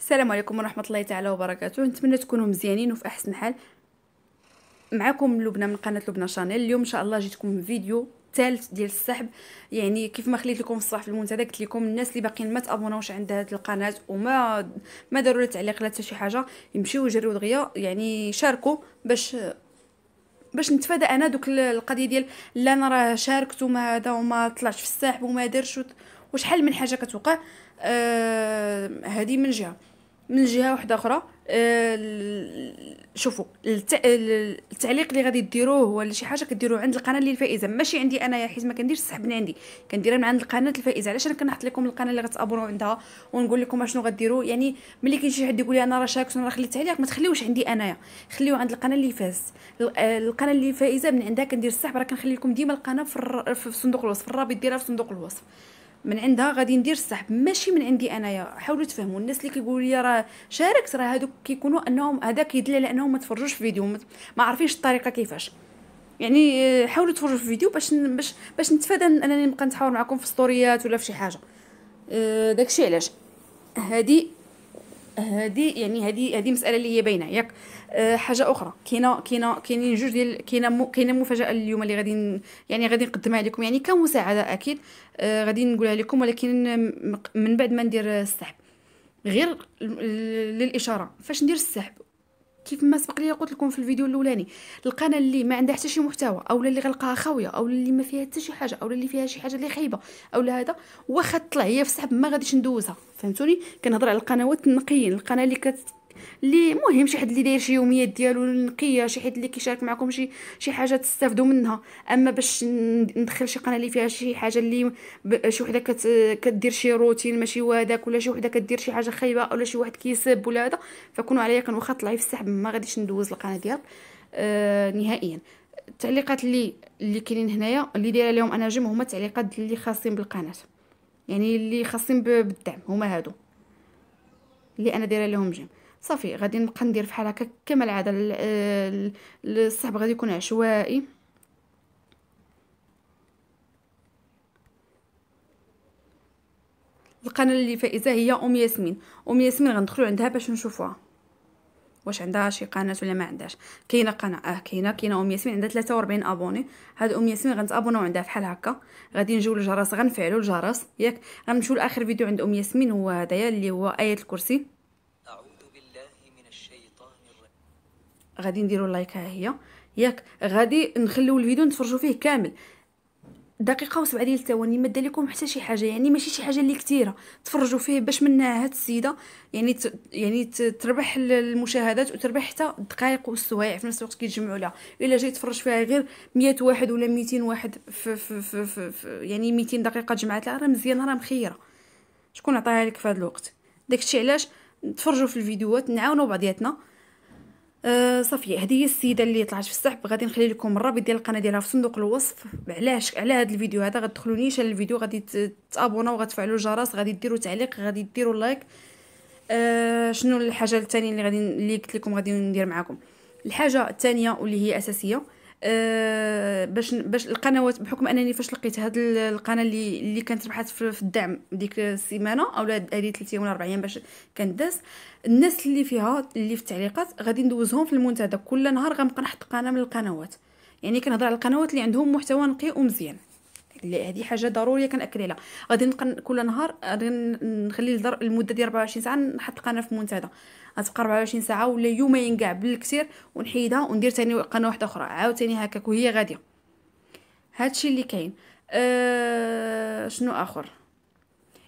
السلام عليكم ورحمه الله تعالى وبركاته نتمنى تكونوا مزيانين وفي احسن حال معكم لبنى من قناه لبنى شانيل اليوم ان شاء الله جيتكم فيديو ثالث ديال السحب يعني كيف ما خليت لكم الصح في المنتدى قلت لكم الناس اللي باقيين ما تابوناوش عند هذه القناه وما ما داروا لا تعليق لا حتى شي حاجه يمشيو يجريو دغيا يعني شاركوا باش باش نتفادى انا دوك القضيه ديال لا انا راه شاركت وما هذا وما طلعش في السحب وما درتش وشحال من حاجه كتوقع آه، هذه من جهه من جهه واحده اخرى آه، شوفوا التعليق اللي غادي ديروه ولا شي حاجه كديروه عند القناه اللي الفائزه ماشي عندي انايا حيت ما كنديرش السحب من عندي كنديرها من عند القناه الفائزه علاش انا كنحط لكم القناه اللي غتابوناو عندها ونقول لكم اشنو غديروا يعني ملي كاين شي حد يقول لي انا راه شاكس راه خليت تعليق ما تخليوش عندي انايا خليوه عند القناه اللي فاز القناه اللي فائزه من عندها كندير السحب راه كنخلي لكم ديما القناه في, في صندوق الوصف الرابط ديالها في صندوق الوصف من عندها غادي ندير السحب ماشي من عندي انايا حاولوا تفهموا الناس اللي كيقولوا لي راه شاركت راه هادوك كيكونوا انهم هذا كيدل على انهم ما تفرجوش في فيديو ما عارفينش الطريقه كيفاش يعني آه، حاولوا تفرجوا في فيديو باش باش باش نتفادى انني نبقى نتحاور معكم في ستوريات ولا في شي حاجه أه داكشي علاش هادي هذه يعني هذه هذه مساله اللي هي باينه ياك أه حاجه اخرى كاينه كاينه كاينين جوج ديال كاينه كاينه مفاجاه اليوم اللي غادي يعني غادي نقدمها لكم يعني كمساعده اكيد أه غادي نقولها لكم ولكن من بعد ما ندير السحب غير للاشاره فاش ندير السحب كيف ما سبق لي قلت لكم في الفيديو الاولاني القناه اللي ما عندها حتى شي محتوى او اللي غلقاها خاويه او اللي ما فيها حتى شي حاجه او اللي فيها شي حاجه اللي خايبه او هذا واخا طلع هي في السحب ما غاديش ندوزها فهمتوني كنهضر على القنوات النقيين القناه اللي كت اللي مهم شي حد اللي داير شي يوميات ديالو نقيه شي حد اللي كيشارك معكم شي شي حاجه تستافدوا منها اما باش ندخل شي قناه اللي فيها شي حاجه اللي شي وحده كت كدير شي روتين ماشي وهذاك ولا شي وحده كدير شي حاجه خايبه ولا شي واحد كيسب ولا هذا فكونوا عليا كان واخا طلعي في السحب ما غاديش ندوز القناه ديال آه نهائيا التعليقات اللي اللي كاينين هنايا اللي دايره لهم انا جيم هما التعليقات اللي خاصين بالقناه يعني اللي خاصين بالدعم هما هادو اللي انا دايره لهم جيم صافي غادي نبقى ندير فحال هكا كما العاده السحب غادي يكون عشوائي القناه اللي فائزه هي ام ياسمين ام ياسمين غندخلو عندها باش نشوفوها واش عندها شي قناه ولا ما عندهاش كاينه قناه اه كاينه كاينه ام ياسمين عندها 43 ابوني هاد ام ياسمين غنتابوناو عندها فحال هكا غادي نجيو للجرس غنفعلو الجرس ياك غنمشيو لاخر فيديو عند ام ياسمين هو هدايا اللي هو ايه الكرسي غادي نديرو لايك ها هي ياك غادي نخليو الفيديو نتفرجوا فيه كامل دقيقه و7 ديال الثواني ما لكم حتى شي حاجه يعني ماشي شي حاجه اللي كثيره تفرجوا فيه باش من هاد السيده يعني ت... يعني تربح المشاهدات وتربح حتى الدقائق والسوايع في نفس الوقت كيتجمعوا لها الا جاي تفرج فيها غير 100 واحد ولا 200 واحد في, في, في, في, في يعني 200 دقيقه جمعات لها راه مزيانه راه مخيره شكون عطاها لك في هذا الوقت داكشي علاش تفرجوا في الفيديوهات نعاونوا بعضياتنا آه صافي هذه هي السيده اللي طلعت في السحب غادي نخلي لكم الرابط ديال القناه ديالها في صندوق الوصف علاش على هذا الفيديو هذا غتدخلوا نيشان الفيديو غادي تابوناو وغتفعلوا الجرس غادي ديروا تعليق غادي ديروا لايك آه شنو الحاجه الثانيه اللي غادي اللي قلت لكم غادي ندير معاكم الحاجه الثانيه واللي هي اساسيه أه باش باش القنوات بحكم انني فاش لقيت هاد القناه اللي اللي كانت ربحات في الدعم ديك السيمانه اولا هذه 3 ولا 4 ايام باش كانت الناس اللي فيها اللي في التعليقات غادي ندوزهم في المنتدى كل نهار غنبقى نحط قناه من القنوات يعني كنهضر على القنوات اللي عندهم محتوى نقي ومزيان هذه حاجه ضروريه كناكل عليها غادي نبقى كل نهار غادي نخلي المده ديال 24 ساعه نحط القناه في منتدى غتبقى 24 ساعه ولا يومين كاع بالكثير ونحيدها وندير ثاني قناه واحده اخرى عاوتاني هكاك وهي غاديه هادشي اللي كاين أه شنو اخر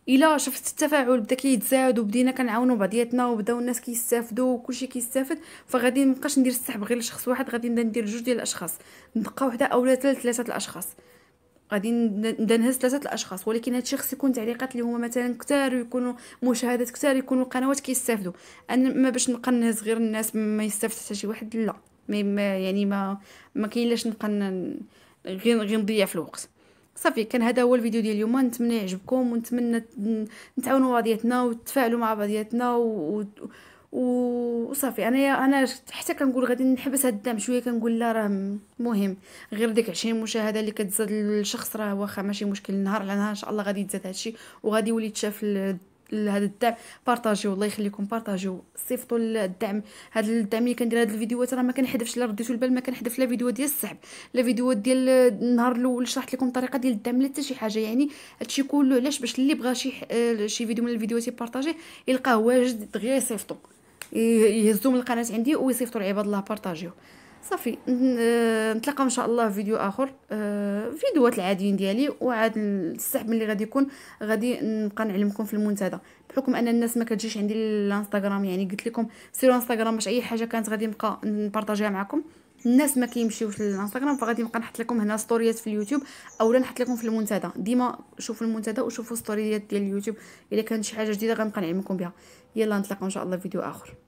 الا شفت التفاعل بدا كيتزاد وبدينا كنعاونوا بعضياتنا وبداو الناس كيستافدوا وكلشي كيستافد فغادي مابقاش ندير السحب غير لشخص واحد غادي نبدا ندير جوج ديال الاشخاص دقه وحده اولا ثلاث ثلاثه الاشخاص غادي ندنهز ثلاثه الاشخاص ولكن هادشي الشخص يكون تعليقات اللي هما مثلا كثار ويكونوا مشاهدات كثار يكونوا القنوات كيستافدوا انا ما باش نبقى نهز غير الناس ما يستافد حتى شي واحد لا ما يعني ما ما كاينلاش نبقى غير غير نضيع في الوقت صافي كان هذا هو الفيديو ديال اليوم نتمنى يعجبكم ونتمنى نتعاونوا بعضياتنا وتفاعلوا مع بعضياتنا و... وصافي انا انا حتى كنقول غادي نحبس هاد الدعم شويه كنقول لا راه مهم غير ديك 20 مشاهده اللي كتزاد للشخص راه واخا ماشي مشكل نهار على نهار ان شاء الله غادي يتزاد هادشي وغادي يولي يتشاف لهذا الدعم بارطاجيو الله يخليكم بارطاجيو صيفطوا الدعم هذا الدعم اللي كندير هاد الفيديوهات راه ما كنحذفش لا رديتو البال ما كنحذف لا فيديو ديال السحب لا فيديو ديال النهار الاول شرحت لكم الطريقه ديال الدعم لا حتى شي حاجه يعني هادشي كله علاش باش اللي بغى شي شي فيديو من الفيديوهات يبارطاجيه يلقاه واجد دغيا يصيفطو يهزوا من القناه عندي ويصيفطوا لعباد الله بارطاجيو صافي آه، نتلاقاو ان شاء الله في فيديو اخر آه، فيديوهات العاديين ديالي وعاد السحب اللي غادي يكون غادي نبقى نعلمكم في المنتدى بحكم ان الناس ما كتجيش عندي الانستغرام يعني قلت لكم سيروا انستغرام باش اي حاجه كانت غادي نبقى نبارطاجيها معكم الناس ما كيمشيوش للانستغرام فغادي نبقى نحط لكم هنا ستوريات في اليوتيوب اولا نحط لكم في المنتدى ديما شوفوا المنتدى وشوفوا ستوريات ديال اليوتيوب الا كانت شي حاجه جديده غنبقى نعلمكم بها يلا نتلاقاو ان شاء الله في فيديو اخر